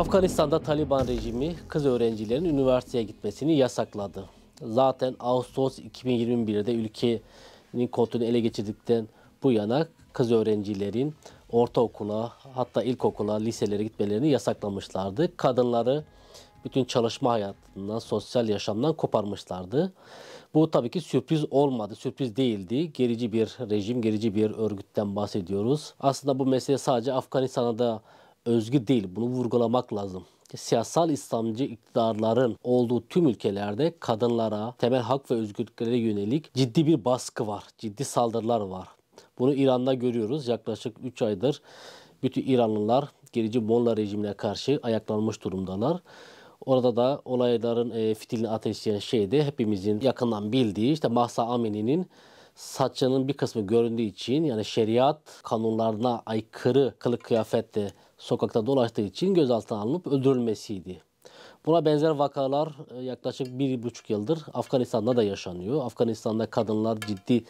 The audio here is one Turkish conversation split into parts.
Afganistan'da Taliban rejimi kız öğrencilerin üniversiteye gitmesini yasakladı. Zaten Ağustos 2021'de ülkenin kontrolünü ele geçirdikten bu yana kız öğrencilerin ortaokula hatta ilkokula, liselere gitmelerini yasaklamışlardı. Kadınları bütün çalışma hayatından, sosyal yaşamdan koparmışlardı. Bu tabii ki sürpriz olmadı, sürpriz değildi. Gerici bir rejim, gerici bir örgütten bahsediyoruz. Aslında bu mesele sadece Afganistan'da özgü değil. Bunu vurgulamak lazım siyasal İslamcı iktidarların olduğu tüm ülkelerde kadınlara, temel hak ve özgürlüklere yönelik ciddi bir baskı var, ciddi saldırılar var. Bunu İran'da görüyoruz. Yaklaşık 3 aydır bütün İranlılar gerici Molla rejimine karşı ayaklanmış durumdalar. Orada da olayların e, fitilini ateşleyen şey de hepimizin yakından bildiği işte Mahsa Amini'nin saçının bir kısmı göründüğü için yani şeriat kanunlarına aykırı kılık kıyafetle sokakta dolaştığı için gözaltına alınıp öldürülmesiydi. Buna benzer vakalar e, yaklaşık bir buçuk yıldır Afganistan'da da yaşanıyor. Afganistan'da kadınlar ciddi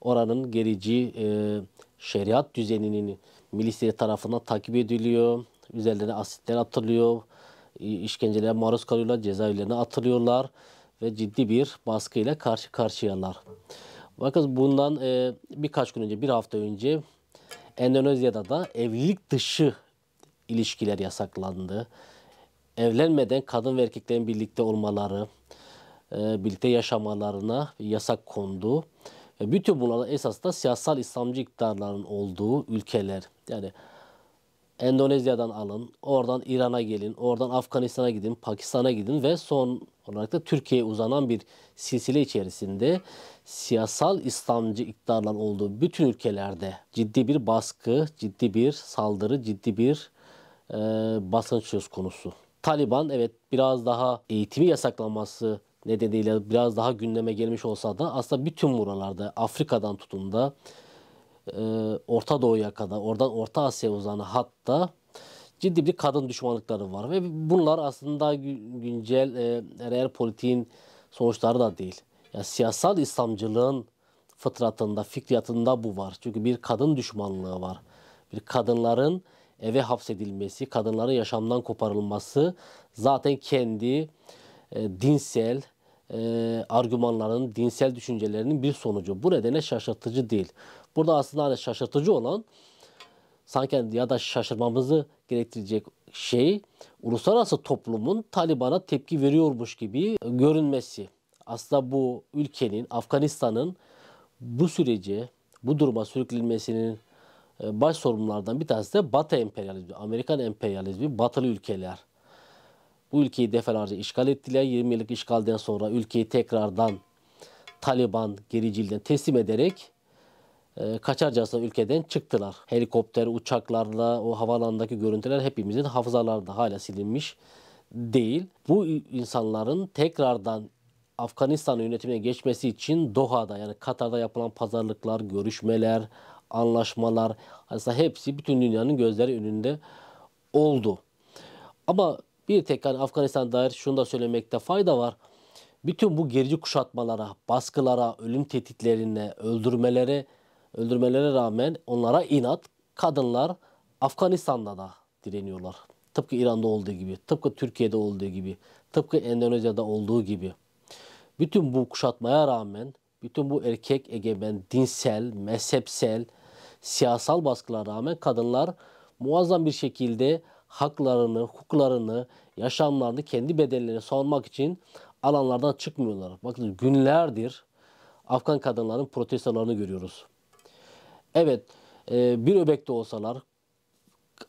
oranın gerici e, şeriat düzeninin milisleri tarafından takip ediliyor. Üzerlerine asitler atılıyor. E, işkencelere maruz kalıyorlar. Cezaevlerine atılıyorlar. Ve ciddi bir baskıyla karşı karşıyalar. Bakın bundan e, birkaç gün önce, bir hafta önce Endonezya'da da evlilik dışı ilişkiler yasaklandı. Evlenmeden kadın ve erkeklerin birlikte olmaları, e, birlikte yaşamalarına yasak kondu. E, bütün bunlarda esas da siyasal İslamcı iktidarların olduğu ülkeler. Yani Endonezya'dan alın, oradan İran'a gelin, oradan Afganistan'a gidin, Pakistan'a gidin ve son olarak da Türkiye'ye uzanan bir silsile içerisinde siyasal İslamcı iktidarların olduğu bütün ülkelerde ciddi bir baskı, ciddi bir saldırı, ciddi bir e, basınç söz konusu. Taliban evet biraz daha eğitimi yasaklanması nedeniyle biraz daha gündeme gelmiş olsa da aslında bütün buralarda Afrika'dan tutun da e, Orta Doğu'ya kadar, oradan Orta Asya uzanı hatta ciddi bir kadın düşmanlıkları var. Ve bunlar aslında güncel e, real politiğin sonuçları da değil. Yani siyasal İslamcılığın fıtratında, fikriyatında bu var. Çünkü bir kadın düşmanlığı var. Bir kadınların eve hapsedilmesi, kadınların yaşamdan koparılması zaten kendi e, dinsel e, argümanların, dinsel düşüncelerinin bir sonucu. Bu nedenle şaşırtıcı değil. Burada aslında hani şaşırtıcı olan sanki hani ya da şaşırmamızı gerektirecek şey uluslararası toplumun Taliban'a tepki veriyormuş gibi görünmesi. Aslında bu ülkenin, Afganistan'ın bu sürece, bu duruma sürüklenmesinin e, baş sorumlulardan bir tanesi de Batı emperyalizmi, Amerikan emperyalizmi, batılı ülkeler. Bu ülkeyi defalarca işgal ettiler. 20 yıllık işgalden sonra ülkeyi tekrardan Taliban gericiliğinden teslim ederek ee, kaçarcasına ülkeden çıktılar. Helikopter, uçaklarla o havalandaki görüntüler hepimizin hafızalarda hala silinmiş değil. Bu insanların tekrardan Afganistan yönetimine geçmesi için Doha'da yani Katar'da yapılan pazarlıklar, görüşmeler, anlaşmalar aslında hepsi bütün dünyanın gözleri önünde oldu. Ama bir tek hani Afganistan dair şunu da söylemekte fayda var. Bütün bu gerici kuşatmalara, baskılara, ölüm tehditlerine, öldürmelere öldürmelere rağmen onlara inat kadınlar Afganistan'da da direniyorlar. Tıpkı İran'da olduğu gibi, tıpkı Türkiye'de olduğu gibi, tıpkı Endonezya'da olduğu gibi. Bütün bu kuşatmaya rağmen, bütün bu erkek egemen, dinsel, mezhepsel, siyasal baskılara rağmen kadınlar muazzam bir şekilde haklarını, hukuklarını, yaşamlarını, kendi bedenlerini savunmak için alanlardan çıkmıyorlar. Bakın günlerdir Afgan kadınların protestolarını görüyoruz. Evet e, bir öbekte olsalar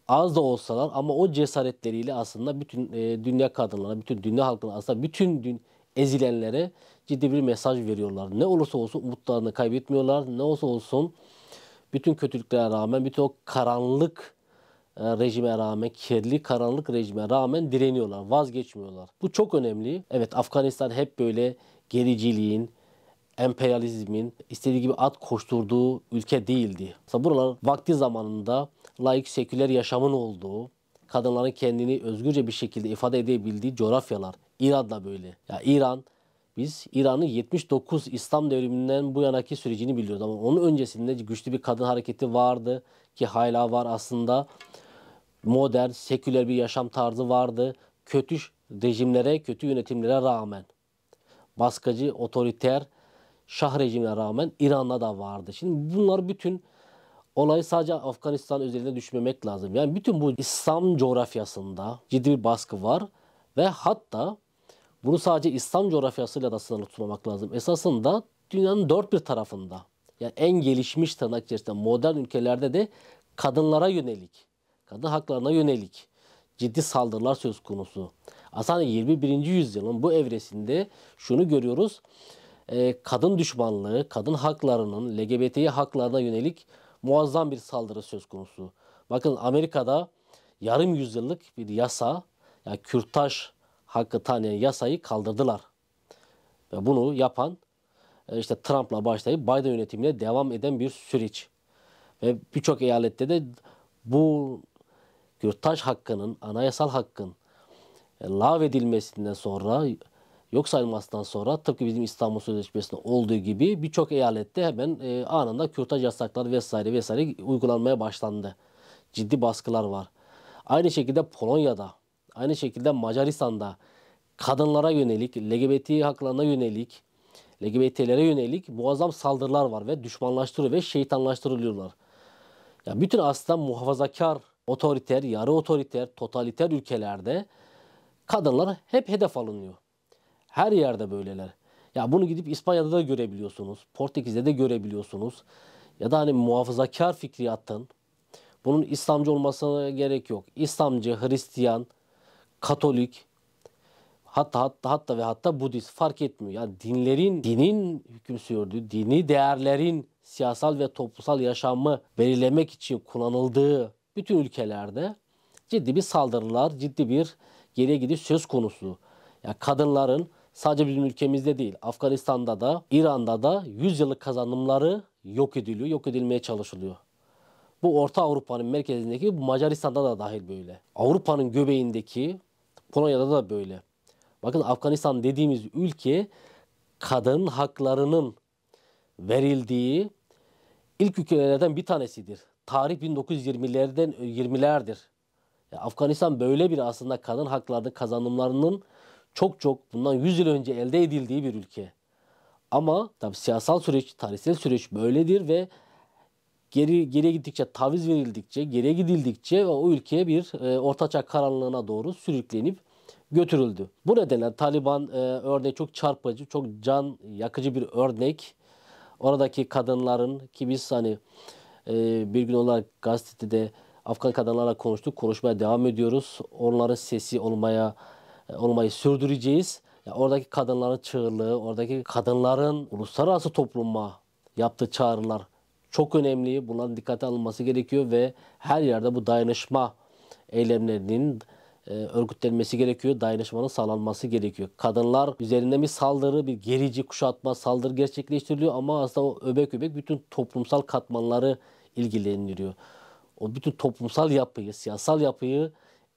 az da olsalar ama o cesaretleriyle aslında bütün e, dünya kadınlarına, bütün dünya halkına aslında bütün dün ezilenlere ciddi bir mesaj veriyorlar. Ne olursa olsun umutlarını kaybetmiyorlar. Ne olursa olsun bütün kötülüklere rağmen, bütün o karanlık e, rejime rağmen, kirli karanlık rejime rağmen direniyorlar, vazgeçmiyorlar. Bu çok önemli. Evet Afganistan hep böyle gericiliğin, emperyalizmin istediği gibi at koşturduğu ülke değildi. Mesela buralar vakti zamanında layık seküler yaşamın olduğu, kadınların kendini özgürce bir şekilde ifade edebildiği coğrafyalar. İran da böyle. Ya yani İran biz İran'ın 79 İslam devriminden bu yanaki sürecini biliyoruz ama onun öncesinde güçlü bir kadın hareketi vardı ki hala var aslında. Modern, seküler bir yaşam tarzı vardı. Kötü rejimlere, kötü yönetimlere rağmen baskıcı, otoriter Şah rejimine rağmen İran'da da vardı. Şimdi bunlar bütün olayı sadece Afganistan üzerinde düşünmemek lazım. Yani bütün bu İslam coğrafyasında ciddi bir baskı var ve hatta bunu sadece İslam coğrafyasıyla da sınırlı tutmamak lazım. Esasında dünyanın dört bir tarafında yani en gelişmiş tırnak içerisinde modern ülkelerde de kadınlara yönelik, kadın haklarına yönelik ciddi saldırılar söz konusu. Aslında 21. yüzyılın bu evresinde şunu görüyoruz. Ee, kadın düşmanlığı, kadın haklarının, LGBTİ haklarına yönelik muazzam bir saldırı söz konusu. Bakın Amerika'da yarım yüzyıllık bir yasa, yani kürtaj hakkı tanıyan yasayı kaldırdılar. Ve bunu yapan e, işte Trump'la başlayıp Biden yönetimine devam eden bir süreç. Ve birçok eyalette de bu kürtaj hakkının, anayasal hakkın e, lav edilmesinden sonra yok sayılmasından sonra tıpkı bizim İstanbul Sözleşmesi'nde olduğu gibi birçok eyalette hemen e, anında kürtaj yasakları vesaire vesaire uygulanmaya başlandı. Ciddi baskılar var. Aynı şekilde Polonya'da, aynı şekilde Macaristan'da kadınlara yönelik, LGBT haklarına yönelik, LGBT'lere yönelik muazzam saldırılar var ve düşmanlaştırılıyor ve şeytanlaştırılıyorlar. Ya bütün aslında muhafazakar, otoriter, yarı otoriter, totaliter ülkelerde kadınlar hep hedef alınıyor. Her yerde böyleler. Ya bunu gidip İspanya'da da görebiliyorsunuz. Portekiz'de de görebiliyorsunuz. Ya da hani muhafazakar fikriyattan bunun İslamcı olmasına gerek yok. İslamcı, Hristiyan, Katolik, hatta hatta hatta ve hatta Budist fark etmiyor. Yani dinlerin, dinin hüküm sürdüğü, dini değerlerin siyasal ve toplumsal yaşamı belirlemek için kullanıldığı bütün ülkelerde ciddi bir saldırılar, ciddi bir geriye gidiş söz konusu. Yani kadınların Sadece bizim ülkemizde değil, Afganistan'da da, İran'da da 100 yıllık kazanımları yok ediliyor, yok edilmeye çalışılıyor. Bu Orta Avrupa'nın merkezindeki Macaristan'da da dahil böyle. Avrupa'nın göbeğindeki Polonya'da da böyle. Bakın Afganistan dediğimiz ülke kadın haklarının verildiği ilk ülkelerden bir tanesidir. Tarih 1920'lerden 20'lerdir. Afganistan böyle bir aslında kadın haklarının kazanımlarının çok çok bundan 100 yıl önce elde edildiği bir ülke. Ama tabi siyasal süreç, tarihsel süreç böyledir ve geri geriye gittikçe, taviz verildikçe, geriye gidildikçe ve o ülkeye bir e, ortaçağ karanlığına doğru sürüklenip götürüldü. Bu nedenle Taliban e, örneği çok çarpıcı, çok can yakıcı bir örnek. Oradaki kadınların ki biz hani e, bir gün olarak gazetede Afgan kadınlarla konuştuk, konuşmaya devam ediyoruz. Onların sesi olmaya e, olmayı sürdüreceğiz. Yani oradaki kadınların çığırlığı, oradaki kadınların uluslararası topluma yaptığı çağrılar çok önemli. Bunların dikkate alınması gerekiyor ve her yerde bu dayanışma eylemlerinin e, örgütlenmesi gerekiyor. Dayanışmanın sağlanması gerekiyor. Kadınlar üzerinde bir saldırı, bir gerici kuşatma saldırı gerçekleştiriliyor ama aslında o öbek öbek bütün toplumsal katmanları ilgilendiriyor. O bütün toplumsal yapıyı, siyasal yapıyı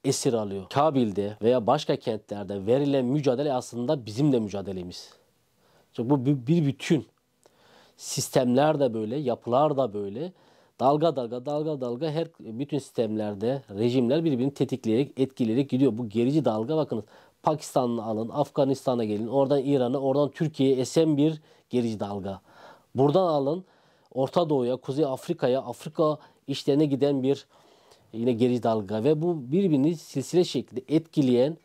esir alıyor. Kabil'de veya başka kentlerde verilen mücadele aslında bizim de mücadelemiz. Çünkü bu bir bütün. Sistemler de böyle, yapılar da böyle. Dalga dalga dalga dalga her bütün sistemlerde rejimler birbirini tetikleyerek etkileyerek gidiyor. Bu gerici dalga bakınız. Pakistan'ı alın, Afganistan'a gelin, oradan İran'a, oradan Türkiye'ye esen bir gerici dalga. Buradan alın Orta Doğu'ya, Kuzey Afrika'ya, Afrika işlerine giden bir e, yine geri dalga ve bu birbirini silsile şeklinde etkileyen,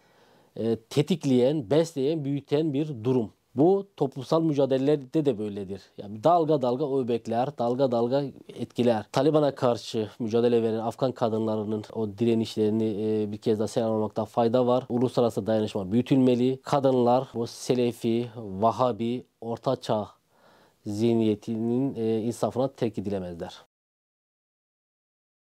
e, tetikleyen, besleyen, büyüten bir durum. Bu toplumsal mücadelelerde de böyledir. Yani dalga dalga öbekler, dalga dalga etkiler. Taliban'a karşı mücadele veren Afgan kadınlarının o direnişlerini e, bir kez daha selamlamakta fayda var. Uluslararası dayanışma büyütülmeli. Kadınlar bu Selefi, Vahabi, Ortaçağ zihniyetinin e, insafına terk edilemezler.